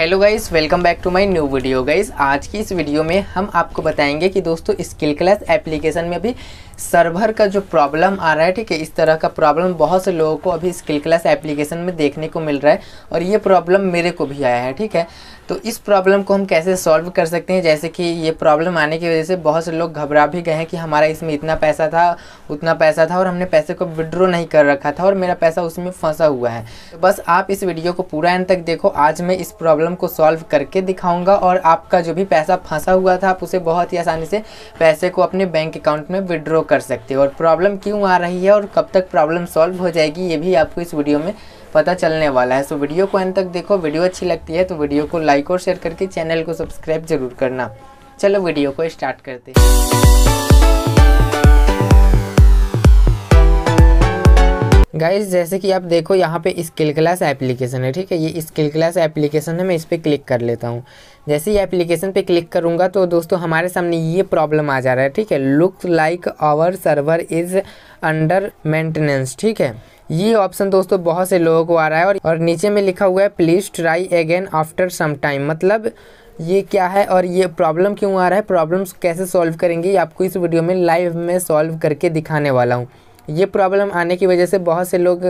hello guys welcome back to my new video guys आज की इस वीडियो में हम आपको बताएंगे कि दोस्तों स्किल क्लास एप्लीकेशन में अभी सर्वर का जो प्रॉब्लम आ रहा है ठीक है इस तरह का प्रॉब्लम बहुत से लोगों को अभी स्किल क्लास एप्लीकेशन में देखने को मिल रहा है और ये प्रॉब्लम मेरे को भी आया है ठीक है तो इस प्रॉब्लम को हम कैसे सॉल्व कर सकते हैं जैसे कि ये प्रॉब्लम आने की वजह से बहुत से लोग घबरा भी गए हैं कि हमारा इसमें इतना पैसा था उतना पैसा था और हमने पैसे को विड्रॉ नहीं कर रखा था और मेरा पैसा उसमें फंसा हुआ है तो बस आप इस वीडियो को पूरा एंड तक देखो आज मैं इस प्रॉब्लम को सॉल्व करके दिखाऊँगा और आपका जो भी पैसा फंसा हुआ था आप उसे बहुत ही आसानी से पैसे को अपने बैंक अकाउंट में विड्रॉ कर सकते हो और प्रॉब्लम क्यों आ रही है और कब तक प्रॉब्लम सॉल्व हो जाएगी ये भी आपको इस वीडियो में पता चलने वाला है सो वीडियो को अंत तक देखो वीडियो अच्छी लगती है तो वीडियो को लाइक और शेयर करके चैनल को सब्सक्राइब जरूर करना चलो वीडियो को स्टार्ट करते हैं गाइज जैसे कि आप देखो यहाँ पे स्किल क्लास एप्लीकेशन है ठीक है ये स्किल क्लास एप्लीकेशन है मैं इस पर क्लिक कर लेता हूँ जैसे ही एप्लीकेशन पे क्लिक करूँगा तो दोस्तों हमारे सामने ये प्रॉब्लम आ जा रहा है ठीक है look like our server is under maintenance ठीक है ये ऑप्शन दोस्तों बहुत से लोगों को आ रहा है और, और नीचे में लिखा हुआ है please try again after some time मतलब ये क्या है और ये प्रॉब्लम क्यों आ रहा है प्रॉब्लम्स कैसे सॉल्व करेंगे ये आपको इस वीडियो में लाइव में सॉल्व करके दिखाने वाला हूँ ये प्रॉब्लम आने की वजह से बहुत से लोग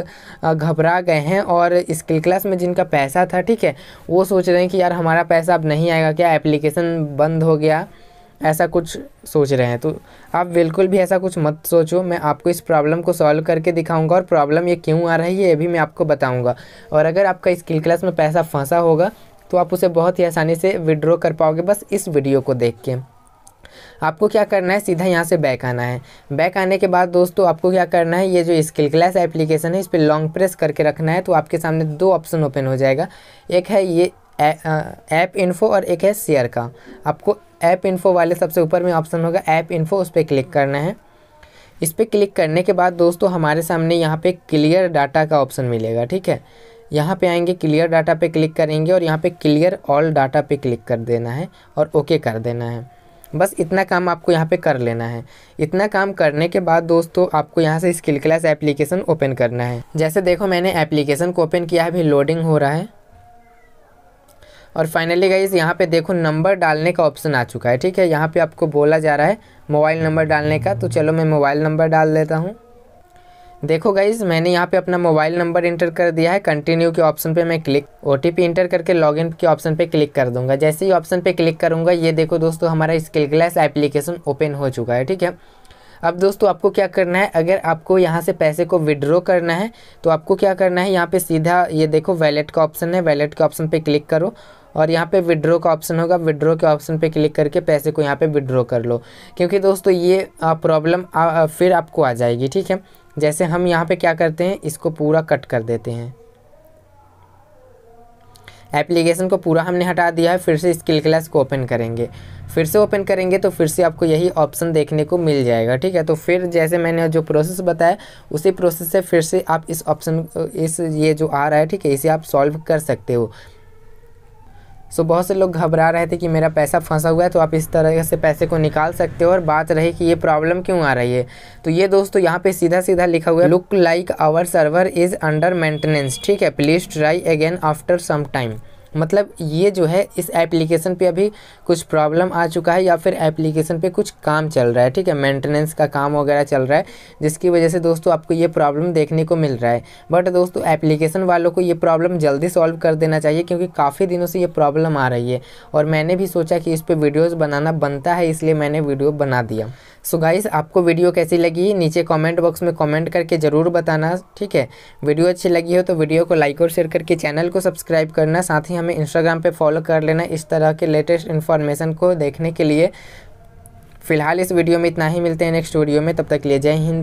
घबरा गए हैं और स्किल क्लास में जिनका पैसा था ठीक है वो सोच रहे हैं कि यार हमारा पैसा अब नहीं आएगा क्या एप्लीकेशन बंद हो गया ऐसा कुछ सोच रहे हैं तो आप बिल्कुल भी ऐसा कुछ मत सोचो मैं आपको इस प्रॉब्लम को सॉल्व करके दिखाऊंगा और प्रॉब्लम ये क्यों आ रही है ये भी मैं आपको बताऊंगा और अगर आपका स्किल क्लास में पैसा फंसा होगा तो आप उसे बहुत ही आसानी से विड्रॉ कर पाओगे बस इस वीडियो को देख के आपको क्या करना है सीधा यहाँ से बैक आना है बैक आने के बाद दोस्तों आपको क्या करना है ये जो स्किल क्लास एप्लीकेशन है इस पर लॉन्ग प्रेस करके रखना है तो आपके सामने दो ऑप्शन ओपन हो जाएगा एक है ये ऐप इन्फो और एक है शेयर का आपको ऐप इन्फो वाले सबसे ऊपर में ऑप्शन होगा ऐप इन्फो उस पर क्लिक करना है इस पर क्लिक करने के बाद दोस्तों हमारे सामने यहाँ पे क्लियर डाटा का ऑप्शन मिलेगा ठीक है यहाँ पे आएंगे क्लियर डाटा पे क्लिक करेंगे और यहाँ पे क्लियर ऑल डाटा पे क्लिक कर देना है और ओके कर देना है बस इतना काम आपको यहाँ पे कर लेना है इतना काम करने के बाद दोस्तों आपको यहाँ से स्किल क्लास एप्लीकेशन ओपन करना है जैसे देखो मैंने एप्लीकेशन को ओपन किया है अभी लोडिंग हो रहा है और फाइनली गाइज यहाँ पे देखो नंबर डालने का ऑप्शन आ चुका है ठीक है यहाँ पे आपको बोला जा रहा है मोबाइल नंबर डालने का तो चलो मैं मोबाइल नंबर डाल लेता हूँ देखो गाइज मैंने यहाँ पे अपना मोबाइल नंबर इंटर कर दिया है कंटिन्यू के ऑप्शन पे मैं क्लिक ओ इंटर करके लॉगिन के ऑप्शन पे क्लिक कर दूंगा जैसे ही ऑप्शन पे क्लिक करूंगा ये देखो दोस्तों हमारा स्किल ग्लास एप्लीकेशन ओपन हो चुका है ठीक है अब दोस्तों आपको क्या करना है अगर आपको यहाँ से पैसे को विड्रॉ करना है तो आपको क्या करना है यहाँ पे सीधा ये देखो वैलेट का ऑप्शन है वैलेट के ऑप्शन पे क्लिक करो और यहाँ पे विड्रो का ऑप्शन होगा विड्रो के ऑप्शन पे क्लिक करके पैसे को यहाँ पे विड्रॉ कर लो क्योंकि दोस्तों ये प्रॉब्लम फिर आपको आ जाएगी ठीक है जैसे हम यहाँ पे क्या करते हैं इसको पूरा कट कर देते हैं एप्लीकेशन को पूरा हमने हटा दिया है फिर से स्किल क्लास को ओपन करेंगे फिर से ओपन करेंगे तो फिर से आपको यही ऑप्शन देखने को मिल जाएगा ठीक है तो फिर जैसे मैंने जो प्रोसेस बताया उसी प्रोसेस से फिर से आप इस ऑप्शन इस ये जो आ रहा है ठीक है इसे आप सॉल्व कर सकते हो सो बहुत से लोग घबरा रहे थे कि मेरा पैसा फंसा हुआ है तो आप इस तरह से पैसे को निकाल सकते हो और बात रही कि ये प्रॉब्लम क्यों आ रही है तो ये दोस्तों यहाँ पे सीधा सीधा लिखा हुआ है look like our server is under maintenance ठीक है please try again after some time मतलब ये जो है इस एप्लीकेशन पे अभी कुछ प्रॉब्लम आ चुका है या फिर एप्लीकेशन पे कुछ काम चल रहा है ठीक है मेंटेनेंस का काम वगैरह चल रहा है जिसकी वजह से दोस्तों आपको ये प्रॉब्लम देखने को मिल रहा है बट दोस्तों एप्लीकेशन वालों को ये प्रॉब्लम जल्दी सॉल्व कर देना चाहिए क्योंकि काफ़ी दिनों से ये प्रॉब्लम आ रही है और मैंने भी सोचा कि इस पर वीडियोज़ बनाना बनता है इसलिए मैंने वीडियो बना दिया सो so गाइस आपको वीडियो कैसी लगी नीचे कमेंट बॉक्स में कमेंट करके ज़रूर बताना ठीक है वीडियो अच्छी लगी हो तो वीडियो को लाइक और शेयर करके चैनल को सब्सक्राइब करना साथ ही हमें इंस्टाग्राम पे फॉलो कर लेना इस तरह के लेटेस्ट इन्फॉर्मेशन को देखने के लिए फ़िलहाल इस वीडियो में इतना ही मिलते हैं नेक्स्ट वीडियो में तब तक लिए जय हिंद